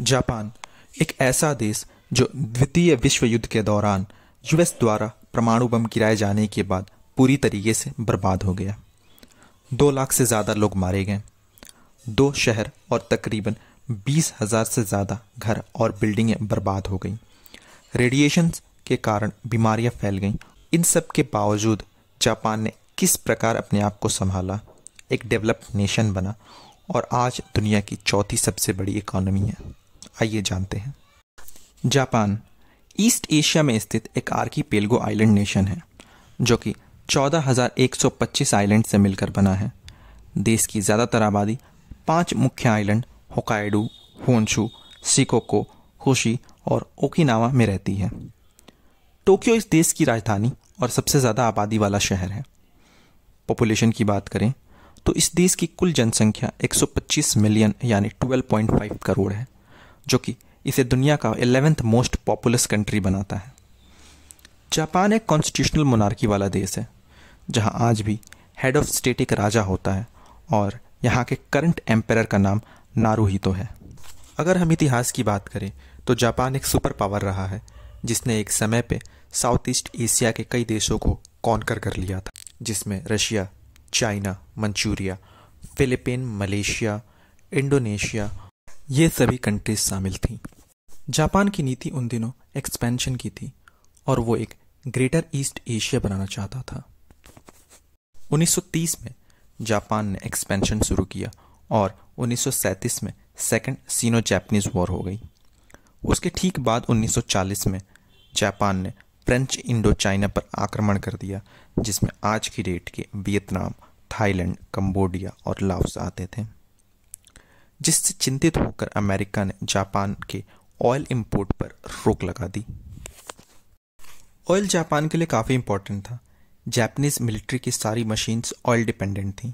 Japan एक ऐसा देश जो द्वितीय विश्व युद्ध के दौरान यूएस द्वारा परमाणु बम गिराए जाने के बाद पूरी तरीके से बर्बाद हो गया दो लाख से ज़्यादा लोग मारे गए दो शहर और तकरीबन बीस हज़ार से ज़्यादा घर और बिल्डिंगें बर्बाद हो गईं रेडिएशन के कारण बीमारियां फैल गईं इन सब के बावजूद जापान ने किस प्रकार अपने आप को संभाला एक डेवलप्ड नेशन बना और आज दुनिया की चौथी सबसे बड़ी इकॉनमी है आइए जानते हैं जापान ईस्ट एशिया में स्थित एक आर्की पेलगो आइलैंड नेशन है जो कि 14,125 आइलैंड से मिलकर बना है देश की ज़्यादातर आबादी पांच मुख्य आइलैंड होकाइडू होन्शु सिकोको खुशी और ओकिनावा में रहती है टोक्यो इस देश की राजधानी और सबसे ज़्यादा आबादी वाला शहर है पॉपुलेशन की बात करें तो इस देश की कुल जनसंख्या 125 मिलियन यानी 12.5 करोड़ है जो कि इसे दुनिया का एलेवेंथ मोस्ट पॉपुलस कंट्री बनाता है जापान एक कॉन्स्टिट्यूशनल मोनार्की वाला देश है जहां आज भी हेड ऑफ स्टेट एक राजा होता है और यहाँ के करंट एम्पायर का नाम तो है अगर हम इतिहास की बात करें तो जापान एक सुपर पावर रहा है जिसने एक समय पे साउथ ईस्ट एशिया के कई देशों को कॉन्कर कर लिया था जिसमें Russia China Manchuria Philippine Malaysia Indonesia ये सभी कंट्रीज शामिल थीं जापान की नीति उन दिनों एक्सपेंशन की थी और वो एक ग्रेटर ईस्ट एशिया बनाना चाहता था 1930 में जापान ने एक्सपेंशन शुरू किया और 1937 में सेकेंड सीनो जैपनीज वॉर हो गई उसके ठीक बाद 1940 में जापान ने फ्रेंच इंडो चाइना पर आक्रमण कर दिया जिसमें आज की डेट के वियतनाम थाईलैंड कंबोडिया और लाओस आते थे जिससे चिंतित होकर अमेरिका ने जापान के ऑयल इंपोर्ट पर रोक लगा दी ऑयल जापान के लिए काफ़ी इंपॉर्टेंट था जापानीज मिलिट्री की सारी मशीन्स ऑयल डिपेंडेंट थीं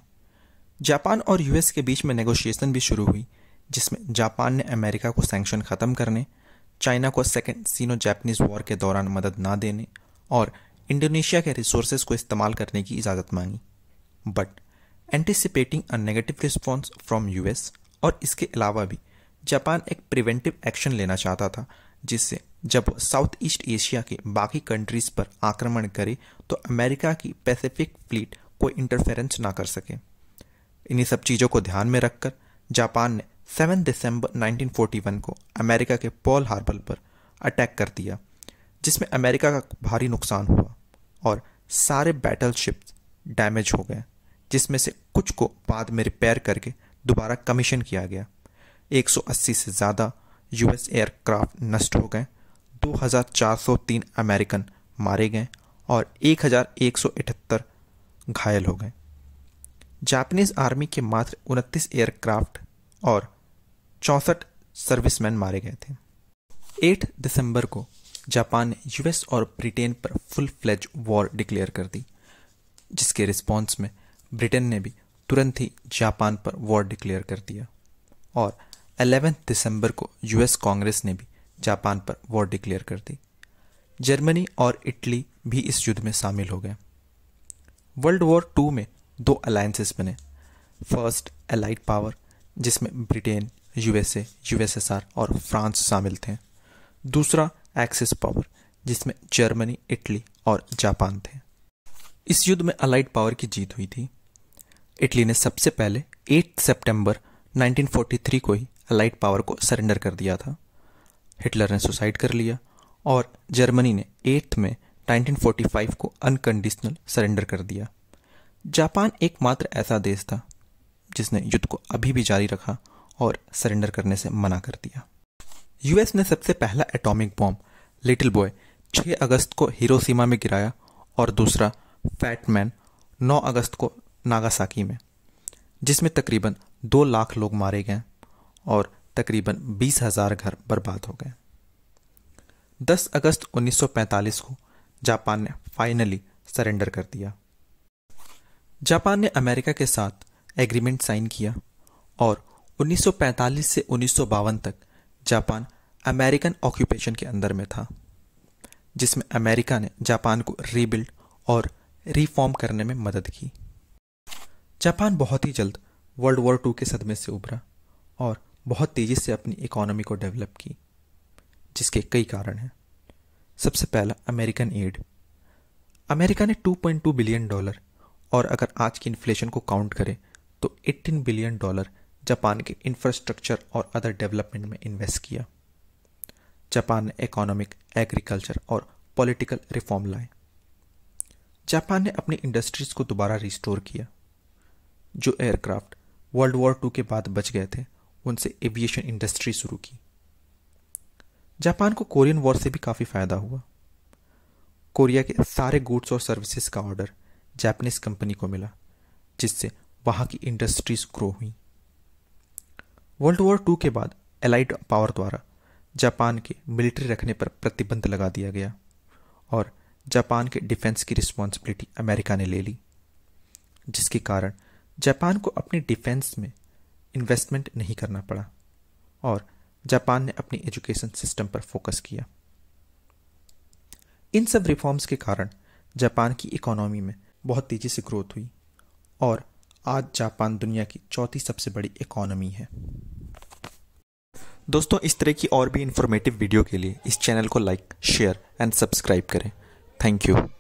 जापान और यूएस के बीच में नेगोशिएशन भी शुरू हुई जिसमें जापान ने अमेरिका को सैंक्शन ख़त्म करने चाइना को सेकेंड सीनो जापानीज वॉर के दौरान मदद ना देने और इंडोनेशिया के रिसोर्सेज को इस्तेमाल करने की इजाज़त मांगी but anticipating a negative response from US और इसके अलावा भी जापान एक प्रिवेंटिव एक्शन लेना चाहता था जिससे जब साउथ ईस्ट एशिया के बाकी कंट्रीज पर आक्रमण करे तो अमेरिका की पैसिफिक फ्लीट कोई इंटरफेरेंस ना कर सके इन्हीं सब चीज़ों को ध्यान में रखकर जापान ने 7 दिसंबर 1941 को अमेरिका के पॉल हार्बर पर अटैक कर दिया जिसमें अमेरिका का भारी नुकसान हुआ और सारे बैटल शिप्स डैमेज हो गए जिसमें से कुछ को बाद में रिपेयर करके दोबारा कमीशन किया गया 180 से ज़्यादा यूएस एयरक्राफ्ट नष्ट हो गए 2403 अमेरिकन मारे गए और 1178 घायल हो गए जापानीज आर्मी के मात्र उनतीस एयरक्राफ्ट और चौंसठ सर्विसमैन मारे गए थे 8 दिसंबर को जापान ने यूएस और ब्रिटेन पर फुल फ्लेज वॉर डिक्लेयर कर दी जिसके रिस्पांस में ब्रिटेन ने भी तुरंत ही जापान पर वॉर डिक्लेयर कर दिया और 11 दिसंबर को यूएस कांग्रेस ने भी जापान पर वॉर डिक्लेयर कर दी जर्मनी और इटली भी इस युद्ध में शामिल हो गए वर्ल्ड वॉर टू में दो अलायंसेस बने फर्स्ट एलाइड पावर जिसमें ब्रिटेन यूएसए यूएसएसआर और फ्रांस शामिल थे दूसरा एक्सिस पावर जिसमें जर्मनी इटली और जापान थे इस युद्ध में अलाइड पावर की जीत हुई थी इटली ने सबसे पहले 8 सितंबर 1943 को ही अलाइट पावर को सरेंडर कर दिया था हिटलर ने सुसाइड कर लिया और जर्मनी ने 8 में 1945 को अनकंडीशनल सरेंडर कर दिया जापान एकमात्र ऐसा देश था जिसने युद्ध को अभी भी जारी रखा और सरेंडर करने से मना कर दिया यूएस ने सबसे पहला एटॉमिक बॉम्ब लिटिल बॉय 6 अगस्त को हिरोशिमा में गिराया और दूसरा फैटमैन 9 अगस्त को नागासाकी में जिसमें तकरीबन दो लाख लोग मारे गए और तकरीबन बीस हज़ार घर बर्बाद हो गए 10 अगस्त 1945 को जापान ने फाइनली सरेंडर कर दिया जापान ने अमेरिका के साथ एग्रीमेंट साइन किया और 1945 से उन्नीस तक जापान अमेरिकन ऑक्यूपेशन के अंदर में था जिसमें अमेरिका ने जापान को रीबिल्ड और रिफॉर्म करने में मदद की जापान बहुत ही जल्द वर्ल्ड वॉर टू के सदमे से उभरा और बहुत तेज़ी से अपनी इकोनॉमी को डेवलप की जिसके कई कारण हैं सबसे पहला अमेरिकन एड अमेरिका ने 2.2 बिलियन डॉलर और अगर आज की इन्फ्लेशन को काउंट करें तो 18 बिलियन डॉलर जापान के इंफ्रास्ट्रक्चर और अदर डेवलपमेंट में इन्वेस्ट किया जापान ने इकोनॉमिक एग्रीकल्चर और पॉलिटिकल रिफॉर्म लाए जापान ने अपनी इंडस्ट्रीज को दोबारा रिस्टोर किया जो एयरक्राफ्ट वर्ल्ड वॉर टू के बाद बच गए थे उनसे एविएशन इंडस्ट्री शुरू की जापान को कोरियन वॉर से भी काफ़ी फ़ायदा हुआ कोरिया के सारे गुड्स और सर्विसेज का ऑर्डर जापानीज कंपनी को मिला जिससे वहां की इंडस्ट्रीज ग्रो हुई वर्ल्ड वॉर टू के बाद एलाइड पावर द्वारा जापान के मिलिट्री रखने पर प्रतिबंध लगा दिया गया और जापान के डिफेंस की रिस्पॉन्सिबिलिटी अमेरिका ने ले ली जिसके कारण जापान को अपने डिफेंस में इन्वेस्टमेंट नहीं करना पड़ा और जापान ने अपनी एजुकेशन सिस्टम पर फोकस किया इन सब रिफॉर्म्स के कारण जापान की इकोनॉमी में बहुत तेज़ी से ग्रोथ हुई और आज जापान दुनिया की चौथी सबसे बड़ी इकोनॉमी है दोस्तों इस तरह की और भी इन्फॉर्मेटिव वीडियो के लिए इस चैनल को लाइक शेयर एंड सब्सक्राइब करें थैंक यू